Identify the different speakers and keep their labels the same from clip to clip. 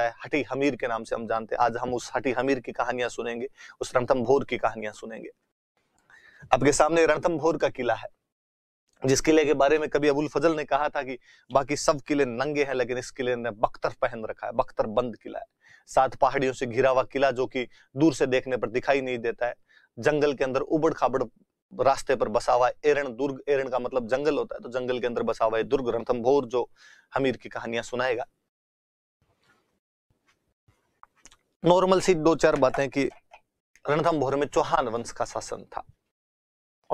Speaker 1: हटी हमीर के नाम से हम जानते हैं आज हम उस हटी हमीर की कहानियां सुनेंगे उस रणथम भोर की कहानियां सुनेंगे आपके सामने रणथम भोर का किला है जिस किले के बारे में कभी अबुल फजल ने कहा था कि बाकी सब किले नंगे हैं लेकिन इस किले ने बख्तर पहन रखा है बख्तर बंद किला है सात पहाड़ियों से घिरा हुआ किला जो कि दूर से देखने पर दिखाई नहीं देता है जंगल के अंदर उबड़ खाबड़ रास्ते पर बसा हुआ एरण दुर्ग एरण का मतलब जंगल होता है तो जंगल के अंदर बसा हुआ है दुर्ग रणथम्भोर जो हमीर की कहानियां सुनाएगा नॉर्मल सी दो चार बातें कि भोर में चौहान वंश का शासन था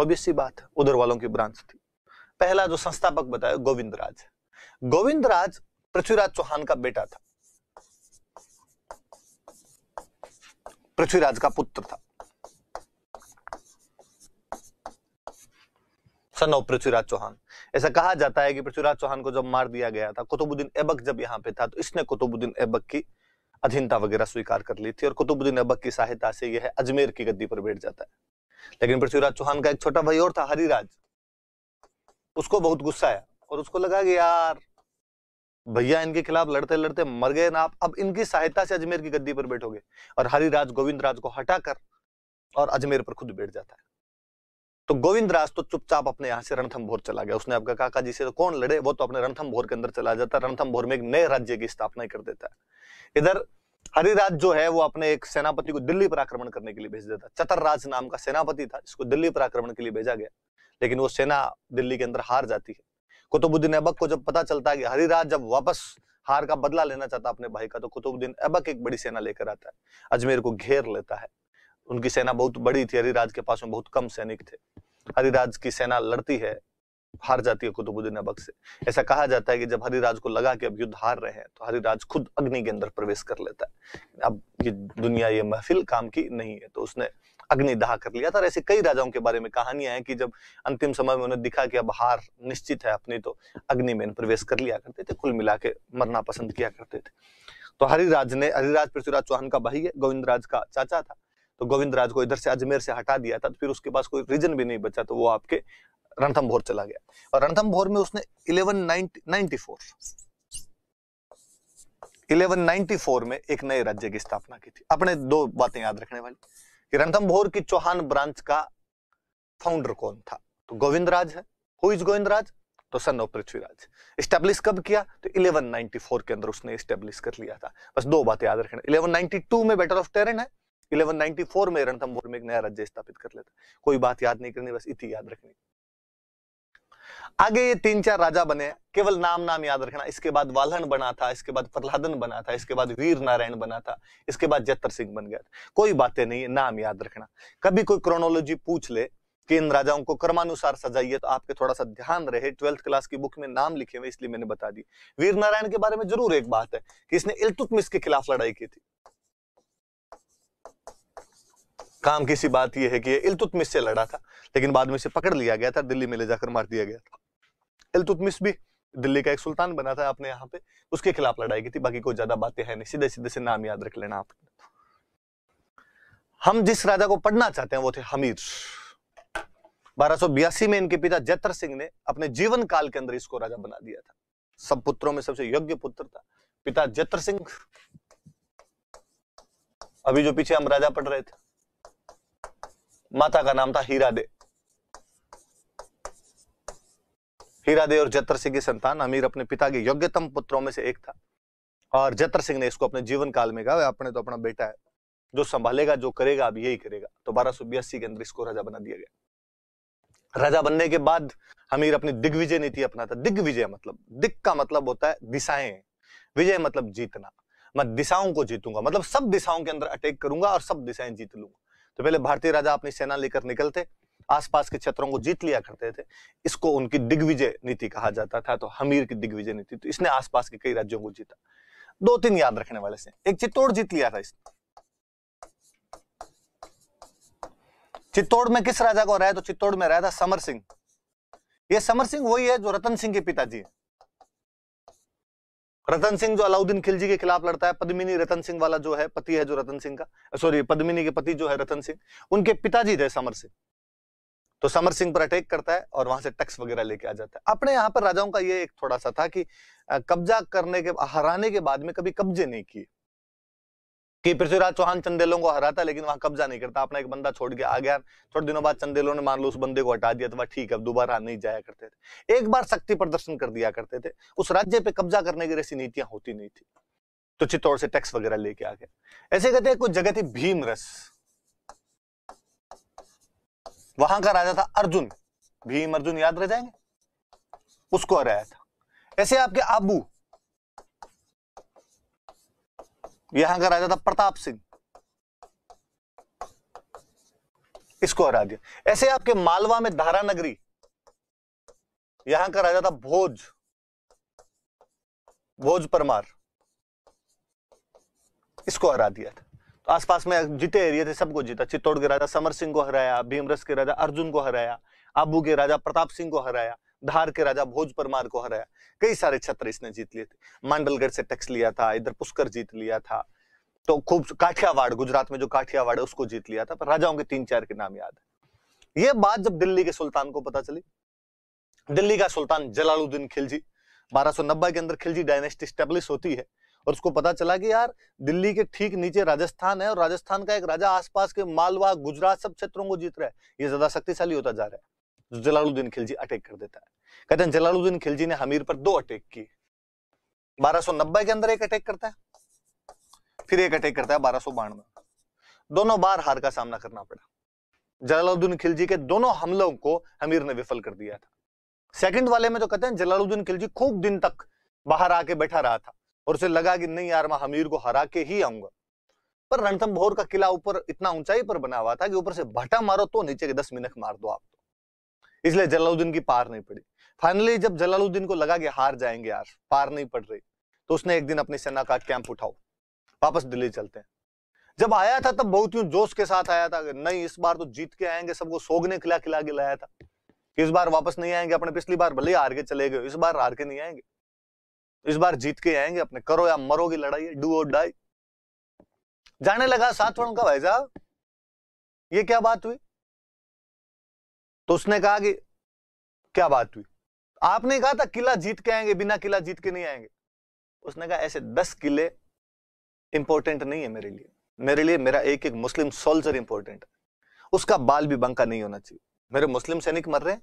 Speaker 1: ऑब्वियस सी बात उधर वालों की ब्रांच थी पहला जो संस्थापक बताया गोविंद राज गोविंद राज पृथ्वीराज चौहान का बेटा था पृथ्वीराज का पुत्र था सन ऑफ पृथ्वीराज चौहान ऐसा कहा जाता है कि पृथ्वीराज चौहान को जब मार दिया गया था कुतुबुद्दीन ऐबक जब यहां पे था तो इसने कुतुबुद्दीन ऐबक की अधीनता वगैरह स्वीकार कर ली थी और कुतुबुद्दीन ऐबक की सहायता से यह अजमेर की गद्दी पर बैठ जाता है लेकिन पृथ्वीराज चौहान का एक छोटा भाई और था हरिराज उसको बहुत गुस्सा आया और उसको लगा कि यार भैया इनके खिलाफ लड़ते लड़ते मर गए ना आप अब इनकी सहायता से अजमेर की गद्दी पर बैठोगे और हरिराज गोविंद राज को हटाकर और अजमेर पर खुद बैठ जाता है तो गोविंद राज तो चुपचाप अपने यहां से भोर चला गया उसने आपका काका जी से तो कौन लड़े वो तो अपने भोर के अंदर चला जाता है भोर में एक नए राज्य की स्थापना कर देता है इधर हरिराज जो है वो अपने एक सेनापति को दिल्ली पर आक्रमण करने के लिए भेज देता चतरराज नाम का सेनापति था जिसको दिल्ली पर आक्रमण के लिए भेजा गया लेकिन वो सेना दिल्ली के अंदर हार जाती है कुतुबुद्दीन ऐबक को जब पता चलता है कि हरिराज जब वापस हार का बदला लेना चाहता अपने भाई का तो कुतुबुद्दीन ऐबक एक बड़ी सेना लेकर आता है अजमेर को घेर लेता है उनकी सेना बहुत बड़ी थी हरिराज के पास में बहुत कम सैनिक थे हरिराज की सेना लड़ती है हार जाती है कुतुबुद्दीन ऐबक से ऐसा कहा जाता है कि जब हरिराज को लगा कि अब युद्ध हार रहे हैं तो हरिराज खुद अग्नि के अंदर प्रवेश कर लेता है अब ये दुनिया ये महफिल काम की नहीं है तो उसने अग्नि दाह कर लिया था और ऐसे कई राजाओं के बारे में कहानियां हैं कि जब अंतिम समय में उन्हें दिखा कि अब हार निश्चित है अपनी तो अग्नि में प्रवेश कर लिया करते थे कुल मिला के मरना पसंद किया करते थे तो हरिराज ने हरिराज पृथ्वीराज चौहान का भाई है गोविंद राज का चाचा था तो गोविंद राज को इधर से अजमेर से हटा दिया था तो फिर उसके पास कोई रीजन भी नहीं बचा तो वो आपके रणथम भोर चला गया और रणथम भोर में उसने eleven ninety four eleven ninety four में एक नए राज्य की स्थापना की थी अपने दो बातें याद रखने वाली कि रणथम भोर की चौहान ब्रांच का फाउंडर कौन था तो गोविंद राज है हु इज गोविंद राज तो सन ऑफ पृथ्वीराज स्टेब्लिश कब किया तो 1194 के अंदर उसने स्टेब्लिश कर लिया था बस दो बातें याद रखना 1192 में बैटल ऑफ टेरन है 1194 में रणथम्भोर में एक नया राज्य स्थापित कर लेता कोई बात याद नहीं करनी बस इति याद रखनी आगे ये तीन चार राजा बने केवल नाम नाम याद रखना इसके बाद वालहन बना था इसके बाद प्रहलादन बना था इसके बाद वीर नारायण बना था इसके बाद जत्र सिंह बन गया कोई बातें नहीं है नाम याद रखना कभी कोई क्रोनोलॉजी पूछ ले कि इन राजाओं को क्रमानुसार सजाइए तो आपके थोड़ा सा ध्यान रहे ट्वेल्थ क्लास की बुक में नाम लिखे हुए इसलिए मैंने बता दी वीर नारायण के बारे में जरूर एक बात है कि इसने इल्तुतमिस के खिलाफ लड़ाई की थी काम की सी बात यह है कि इल्तुतमिस से लड़ा था लेकिन बाद में इसे पकड़ लिया गया था दिल्ली में ले जाकर मार दिया गया था इलतुतमिस भी दिल्ली का एक सुल्तान बना था आपने यहाँ पे उसके खिलाफ लड़ाई की थी बाकी कोई ज्यादा बातें है नहीं सीधे सीधे से नाम याद रख लेना आप हम जिस राजा को पढ़ना चाहते हैं वो थे हमीर बारह में इनके पिता जैतर सिंह ने अपने जीवन काल के अंदर इसको राजा बना दिया था सब पुत्रों में सबसे योग्य पुत्र था पिता जैतर सिंह अभी जो पीछे हम राजा पढ़ रहे थे माता का नाम था हीरा दे हीरादे और जत्र सिंह की संतान अमीर अपने पिता के योग्यतम पुत्रों में से एक था और जत्र सिंह ने इसको अपने जीवन काल में कहा अपने तो अपना बेटा है जो संभालेगा जो करेगा अब यही करेगा तो बारह सौ बयासी के अंदर इसको राजा बना दिया गया राजा बनने के बाद हमीर अपनी दिग्विजय नीति अपनाता दिग्विजय मतलब दिग का मतलब होता है दिशाएं विजय मतलब जीतना मैं दिशाओं को जीतूंगा मतलब सब दिशाओं के अंदर अटैक करूंगा और सब दिशाएं जीत लूंगा तो पहले भारतीय राजा अपनी सेना लेकर निकलते आसपास के क्षेत्रों को जीत लिया करते थे इसको उनकी दिग्विजय नीति कहा जाता था तो हमीर की दिग्विजय नीति तो इसने आसपास के कई राज्यों को जीता दो तीन याद रखने वाले से एक चित्तौड़ जीत लिया था इसने चित्तौड़ में किस राजा को रहा तो चित्तौड़ में रहा था समर सिंह ये समर सिंह वही है जो रतन सिंह के पिताजी है रतन सिंह जो अलाउद्दीन खिलजी के खिलाफ लड़ता है पद्मिनी रतन सिंह वाला जो है पति है जो रतन सिंह का सॉरी पद्मिनी के पति जो है रतन सिंह उनके पिताजी थे समर सिंह तो समर सिंह पर अटैक करता है और वहां से टैक्स वगैरह लेके आ जाता है अपने यहाँ पर राजाओं का ये एक थोड़ा सा था कि कब्जा करने के हराने के बाद में कभी कब्जे नहीं किए कि पृथ्वीराज चौहान चंदेलों को हराता लेकिन वहां कब्जा नहीं करता अपना एक बंदा छोड़ के आ गया थोड़े दिनों बाद चंदेलों ने मान लो उस बंदे को हटा दिया तो ठीक है दोबारा नहीं जाया करते थे एक बार शक्ति प्रदर्शन कर दिया करते थे उस राज्य पे कब्जा करने की ऐसी नीतियां होती नहीं थी तो चित्तौड़ से टैक्स वगैरह लेके आ गया ऐसे कहते हैं कुछ जगह थी भीमरस वहां का राजा था अर्जुन भीम अर्जुन याद रह जाएंगे उसको हराया था ऐसे आपके आबू यहां का राजा था प्रताप सिंह इसको हरा दिया ऐसे आपके मालवा में धारा नगरी यहां का राजा था भोज भोज परमार इसको हरा दिया था आसपास में जीते एरिया थे तो सबको जीता चित्तौड़ के राजा समर सिंह को हराया भीमरस के राजा अर्जुन को हराया आबू के राजा प्रताप सिंह को हराया धार के राजा भोज परमार को हराया कई सारे छत्र इसने जीत लिए थे मांडलगढ़ से टैक्स लिया था इधर पुष्कर जीत लिया था तो खूब काठियावाड़ गुजरात में जो काठियावाड़ है उसको जीत लिया था पर राजाओं के तीन चार के नाम याद है ये बात जब दिल्ली के सुल्तान को पता चली दिल्ली का सुल्तान जलालुद्दीन खिलजी बारह के अंदर खिलजी डायनेस्टी स्टेब्लिश होती है और उसको पता चला कि यार दिल्ली के ठीक नीचे राजस्थान है और राजस्थान का एक राजा आसपास के मालवा गुजरात सब क्षेत्रों को जीत रहा है ये ज्यादा शक्तिशाली होता जा रहा है जलालुद्दीन खिलजी अटैक कर देता है कहते हैं जलालुद्दीन खिलजी ने हमीर पर दो अटैक सो नब्बे के अंदर एक अटैक करता है फिर एक अटैक करता है बारह सो बानवे दोनों बार हार का सामना करना पड़ा जलालुद्दीन खिलजी के दोनों हमलों को हमीर ने विफल कर दिया था सेकंड वाले में तो कहते हैं जलालुद्दीन खिलजी खूब दिन तक बाहर आके बैठा रहा था और उसे लगा कि नहीं यार मैं हमीर को हरा के ही आऊंगा पर भोर का किला ऊपर इतना ऊंचाई पर बना हुआ था कि ऊपर से भटा मारो तो नीचे के दस मिनट मार दो आप तो इसलिए जलालुद्दीन की पार नहीं पड़ी फाइनली जब जलालुद्दीन को लगा कि हार जाएंगे यार पार नहीं पड़ रही तो उसने एक दिन अपनी सेना का कैंप उठाओ वापस दिल्ली चलते हैं जब आया था तब बहुत ही जोश के साथ आया था नहीं इस बार तो जीत के आएंगे सबको सोगने खिला खिला के लाया था इस बार वापस नहीं आएंगे अपने पिछली बार भले हार के चले गए इस बार हार के नहीं आएंगे इस बार जीत के आएंगे अपने करो या मरो की लड़ाई डू और डाई जाने लगा साथवण का भाई साहब ये क्या बात हुई तो उसने कहा कि क्या बात हुई आपने कहा था किला जीत के आएंगे बिना किला जीत के नहीं आएंगे उसने कहा ऐसे दस किले इंपॉर्टेंट नहीं है मेरे लिए मेरे लिए मेरा एक एक मुस्लिम सोल्जर इंपॉर्टेंट है उसका बाल भी बंका नहीं होना चाहिए मेरे मुस्लिम सैनिक मर रहे हैं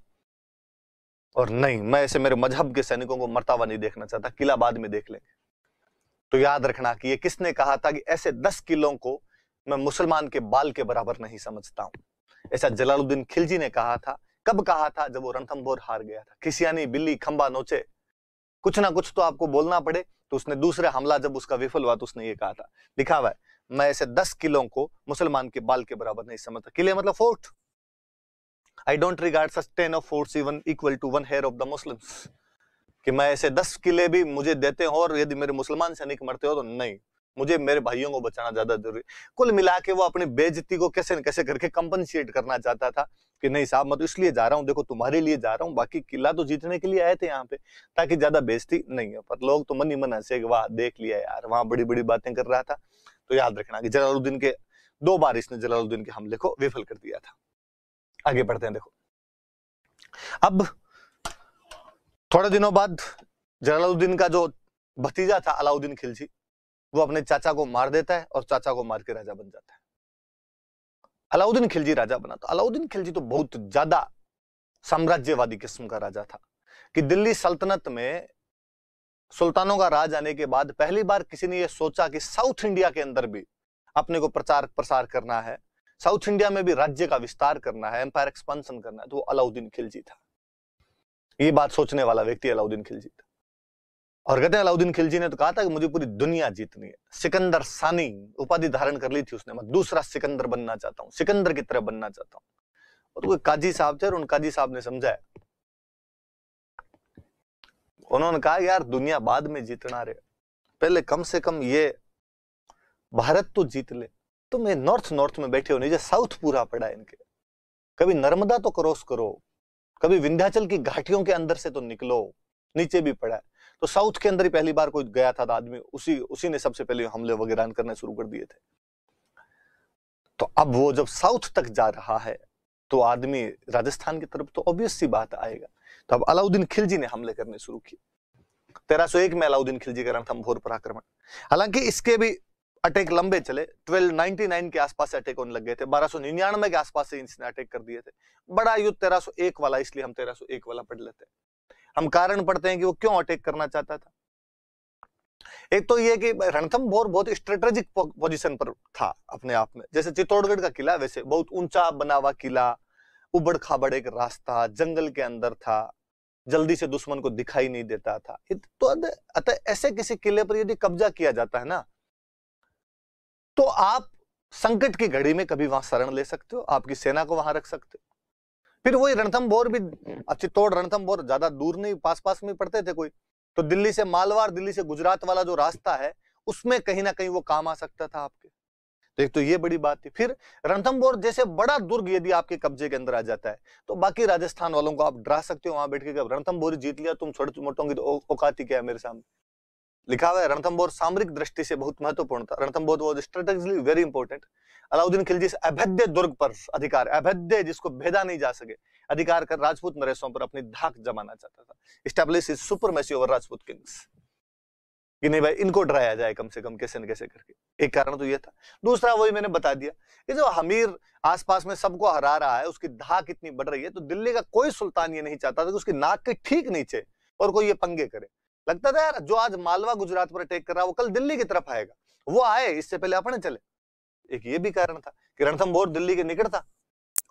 Speaker 1: और नहीं मैं ऐसे मेरे मजहब के सैनिकों को मरता हुआ नहीं देखना चाहता किला बाद में देख लेंगे तो याद रखना कि ये किसने कहा था कि ऐसे दस किलों को मैं मुसलमान के बाल के बराबर नहीं समझता हूं ऐसा जलालुद्दीन खिलजी ने कहा था कब कहा था जब वो रणथम्भोर हार गया था खिसियानी बिल्ली खंबा नोचे कुछ ना कुछ तो आपको बोलना पड़े तो उसने दूसरा हमला जब उसका विफल हुआ तो उसने ये कहा था लिखा हुआ है मैं ऐसे दस किलों को मुसलमान के बाल के बराबर नहीं समझता किले मतलब fort I don't regard such ten of forts even equal to one hair of the Muslims कि मैं ऐसे दस किले भी मुझे देते हो और यदि मेरे मुसलमान सैनिक मरते हो तो नहीं मुझे मेरे भाइयों को बचाना ज्यादा जरूरी कुल मिला के वो अपनी बेजती को कैसे न कैसे करके कंपनसेट करना चाहता था कि नहीं साहब मैं तो इसलिए जा रहा हूँ देखो तुम्हारे लिए जा रहा हूँ बाकी किला तो जीतने के लिए आए थे यहाँ पे ताकि ज्यादा बेजती नहीं हो पर लोग तो मन ही मन हंसे वाह देख लिया यार वहां बड़ी बड़ी बातें कर रहा था तो याद रखना कि जलालुद्दीन के दो बार इसने जलालुद्दीन के हमले को विफल कर दिया था आगे बढ़ते हैं देखो अब थोड़े दिनों बाद जलालुद्दीन का जो भतीजा था अलाउद्दीन खिलजी वो अपने चाचा को मार देता है और चाचा को मार के राजा बन जाता है अलाउद्दीन खिलजी राजा बना तो अलाउद्दीन खिलजी तो बहुत ज्यादा साम्राज्यवादी किस्म का राजा था कि दिल्ली सल्तनत में सुल्तानों का राज आने के बाद पहली बार किसी ने यह सोचा कि साउथ इंडिया के अंदर भी अपने को प्रचार प्रसार करना है साउथ इंडिया में भी राज्य का विस्तार करना है एम्पायर एक्सपांशन करना है तो वो अलाउद्दीन खिलजी था ये बात सोचने वाला व्यक्ति अलाउद्दीन खिलजी था और कहते हैं अलाउद्दीन खिलजी ने तो कहा था कि मुझे पूरी दुनिया जीतनी है सिकंदर सानी उपाधि धारण कर ली थी उसने मैं दूसरा सिकंदर बनना चाहता हूँ सिकंदर की तरह बनना चाहता हूँ और वो काजी साहब थे और उन काजी साहब ने समझाया उन्होंने कहा यार दुनिया बाद में जीतना रहे पहले कम से कम ये भारत तो जीत ले तुम ये नॉर्थ नॉर्थ में बैठे हो नीचे साउथ पूरा पड़ा इनके कभी नर्मदा तो क्रॉस करो कभी विंध्याचल की घाटियों के अंदर से तो निकलो नीचे भी पड़ा है तो साउथ के अंदर ही पहली बार कोई गया था आदमी उसी उसी ने सबसे पहले हमले वगैरह करने शुरू कर दिए थे तो अब वो जब साउथ तक जा रहा है तो आदमी राजस्थान की तरफ तो ऑब्वियस सी बात आएगा तो अब अलाउद्दीन खिलजी ने हमले करने शुरू किए तेरह सौ एक में अलाउद्दीन खिलजी का नाम था भोर पर आक्रमण हालांकि इसके भी अटैक लंबे चले 1299 के आसपास से अटैक होने लग गए थे 1299 के आसपास से इसने अटैक कर दिए थे बड़ा युद्ध 1301 वाला इसलिए हम 1301 वाला पढ़ लेते हैं हम कारण पढ़ते हैं कि वो क्यों अटैक करना चाहता था एक तो ये कि रणथम भोर बहुत स्ट्रेटेजिक पोजीशन पर था अपने आप में जैसे चित्तौड़गढ़ का किला वैसे बहुत ऊंचा बना हुआ किला उबड़ खाबड़ एक रास्ता जंगल के अंदर था जल्दी से दुश्मन को दिखाई नहीं देता था तो अतः ऐसे किसी किले पर यदि कब्जा किया जाता है ना तो आप संकट की घड़ी में कभी वहां शरण ले सकते हो आपकी सेना को वहां रख सकते हो फिर वही बोर भी चित्तौड़ बोर ज्यादा दूर नहीं पास पास में पड़ते थे कोई तो दिल्ली से मालवा दिल्ली से गुजरात वाला जो रास्ता है उसमें कहीं ना कहीं वो काम आ सकता था आपके तो एक तो ये बड़ी बात थी फिर रणथम्भौर जैसे बड़ा दुर्ग यदि आपके कब्जे के अंदर आ जाता है तो बाकी राजस्थान वालों को आप डरा सकते हो वहां बैठ के रणथम्भौर जीत लिया तुम छोटे मोटोंगी तो औकाती क्या है मेरे सामने लिखा हुआ है रणथम्बोर सामरिक दृष्टि से बहुत महत्वपूर्ण था Ranthambore was strategically very important Alauddin Khilji से अभेद्य दुर्ग पर अधिकार अभेद्य जिसको भेदा नहीं जा सके अधिकार कर राजपूत नरेशों पर अपनी धाक जमाना चाहता था establish his supremacy over Rajput kings कि नहीं भाई इनको डराया जाए कम से कम कैसे न कैसे करके एक कारण तो यह था दूसरा वही मैंने बता दिया ये जो हमीर आसपास में सबको हरा रहा है उसकी धाक इतनी बढ़ रही है तो दिल्ली का कोई सुल्तान ये नहीं चाहता था कि उसकी नाक के ठीक नीचे और कोई ये पंगे करे लगता था यार जो आज मालवा गुजरात पर अटैक कर रहा है वो कल दिल्ली की तरफ आएगा वो आए इससे पहले अपने चले एक ये भी कारण था कि रणथम्भोर हाँ। दिल्ली के निकट था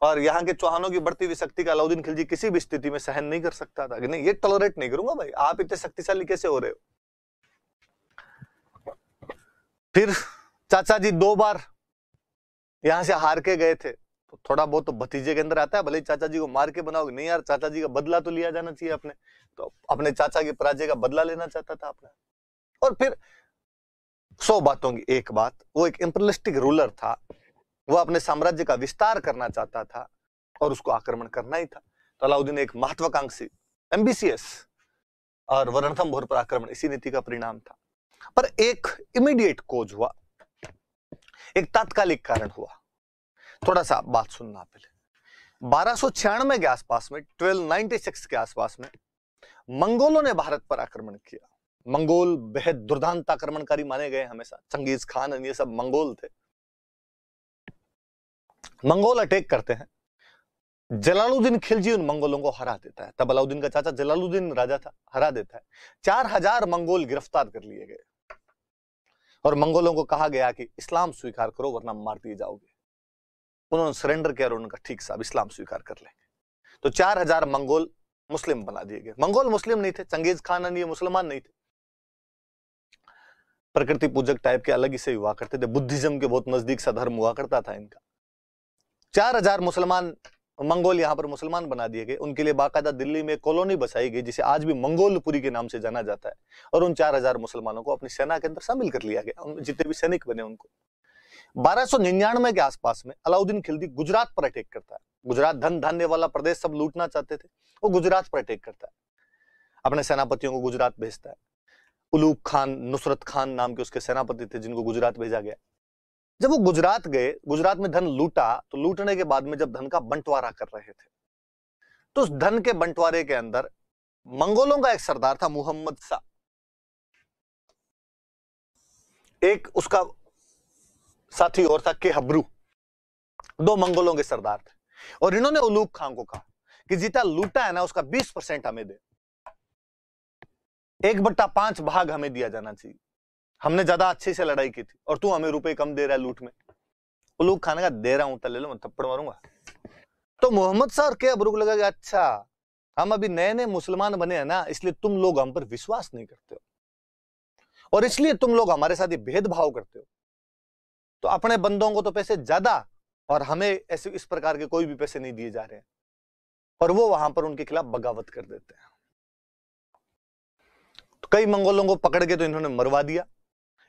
Speaker 1: और यहाँ के चौहानों की बढ़ती हुई शक्ति का अलाउद्दीन खिलजी किसी भी स्थिति में सहन नहीं कर सकता था नहीं ये टॉलरेट नहीं करूंगा भाई आप इतने शक्तिशाली कैसे हो रहे हो फिर चाचा जी दो बार यहां से हार के गए थे तो थोड़ा बहुत तो भतीजे के अंदर आता है भले चाचा जी को मार के बनाओगे नहीं यार चाचा जी का बदला तो लिया जाना चाहिए अपने तो अपने चाचा के पराजय का बदला लेना चाहता था अपना और फिर सौ बातों की एक बात वो एक इंपरलिस्टिक रूलर था वो अपने साम्राज्य का विस्तार करना चाहता था और उसको आक्रमण करना ही था तो अलाउद्दीन एक महत्वाकांक्षी एम्बिसियस और वर्णथम भोर पर आक्रमण इसी नीति का परिणाम था पर एक इमीडिएट कोज हुआ एक तात्कालिक कारण हुआ थोड़ा सा बात सुनना पहले बारह सौ छियानवे के आसपास में 1296 के आसपास में मंगोलों ने भारत पर आक्रमण किया मंगोल बेहद दुर्दांत आक्रमणकारी माने गए हमेशा चंगेज खान ये सब मंगोल थे मंगोल अटैक करते हैं जलालुद्दीन खिलजी उन मंगोलों को हरा देता है तब अलाउद्दीन का चाचा जलालुद्दीन राजा था हरा देता है चार हजार मंगोल गिरफ्तार कर लिए गए और मंगोलों को कहा गया कि इस्लाम स्वीकार करो वरना मार दिए जाओगे उन्होंने सरेंडर किया और उनका ठीक साहब इस्लाम स्वीकार कर लेंगे तो चार हजार मंगोल मुस्लिम बना दिए गए मंगोल मुस्लिम नहीं थे चंगेज खान ये मुसलमान नहीं थे प्रकृति पूजक टाइप के अलग ही से हुआ करते थे बुद्धिज्म के बहुत नजदीक सा धर्म हुआ करता था इनका चार हजार मुसलमान मंगोल यहाँ पर मुसलमान बना दिए गए उनके लिए बाकायदा दिल्ली में कॉलोनी बसाई गई जिसे आज भी मंगोलपुरी के नाम से जाना जाता है और उन चार हजार मुसलमानों को अपनी सेना के अंदर शामिल कर लिया गया जितने भी सैनिक बने उनको 1299 के आसपास में अलाउद्दीन खिलजी गुजरात पर अटैक करता है गुजरात धन धान्य वाला प्रदेश सब लूटना चाहते थे वो गुजरात पर अटैक करता है अपने सेनापतियों को गुजरात भेजता है उलूक खान नुसरत खान नाम के उसके सेनापति थे जिनको गुजरात भेजा गया जब वो गुजरात गए गुजरात में धन लूटा तो लूटने के बाद में जब धन का बंटवारा कर रहे थे तो उस धन के बंटवारे के अंदर मंगोलों का एक सरदार था मुहम्मद शाह एक उसका साथी और था के हबरू दो मंगोलों के सरदार थे और इन्होंने उलूक खान को कहा कि जितना लूटा है ना उसका 20 परसेंट हमें दे एक बट्टा पांच भाग हमें दिया जाना चाहिए हमने ज्यादा अच्छे से लड़ाई की थी और तू हमें रुपए कम दे रहा है लूट में उलूक खान का दे रहा हूं ले लो मैं थप्पड़ मारूंगा तो मोहम्मद शाह और के अबरू को लगा कि अच्छा हम अभी नए नए मुसलमान बने हैं ना इसलिए तुम लोग हम पर विश्वास नहीं करते हो और इसलिए तुम लोग हमारे साथ ये भेदभाव करते हो तो अपने बंदों को तो पैसे ज्यादा और हमें ऐसे इस प्रकार के कोई भी पैसे नहीं दिए जा रहे हैं और वो वहां पर उनके खिलाफ बगावत कर देते हैं तो कई मंगोलों को पकड़ के तो इन्होंने मरवा दिया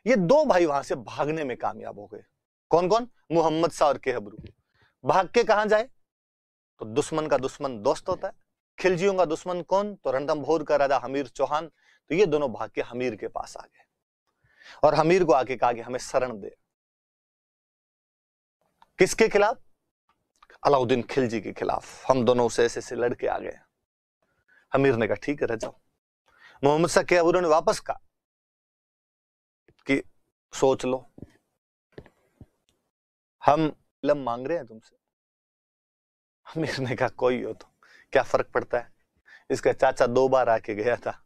Speaker 1: ये दो भाई वहां से भागने में कामयाब हो गए कौन कौन मोहम्मद शाह और केहबरू भाग के कहा जाए तो दुश्मन का दुश्मन दोस्त होता है खिलजियों का दुश्मन कौन तो भोर का राजा हमीर चौहान तो ये दोनों भाग के हमीर के पास आ गए और हमीर को आके कहा कि हमें शरण दे किसके खिलाफ अलाउद्दीन खिलजी के खिलाफ हम दोनों से ऐसे ऐसे लड़के आ गए हमीर ने कहा ठीक है रह जाओ मोहम्मद सा क्या उन्होंने वापस कहा कि सोच लो हम लम मांग रहे हैं तुमसे हमीर ने कहा कोई हो तो क्या फर्क पड़ता है इसका चाचा दो बार आके गया था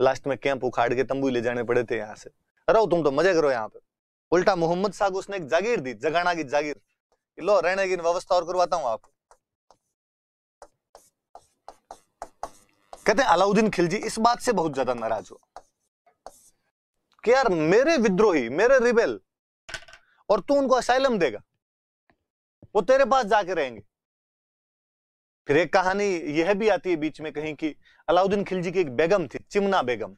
Speaker 1: लास्ट में कैंप उखाड़ के तंबू ले जाने पड़े थे यहां से रहो तुम तो मजे करो यहाँ पे उल्टा मोहम्मद साहब उसने एक जागीर दी जगाना की जागीर लो रहने की व्यवस्था और करवाता हूं आपको कहते अलाउद्दीन खिलजी इस बात से बहुत ज्यादा नाराज हुआ कि यार मेरे विद्रोही मेरे रिबेल और तू उनको असाइलम देगा वो तेरे पास जाके रहेंगे फिर एक कहानी यह भी आती है बीच में कहीं कि अलाउद्दीन खिलजी की एक बेगम थी चिमना बेगम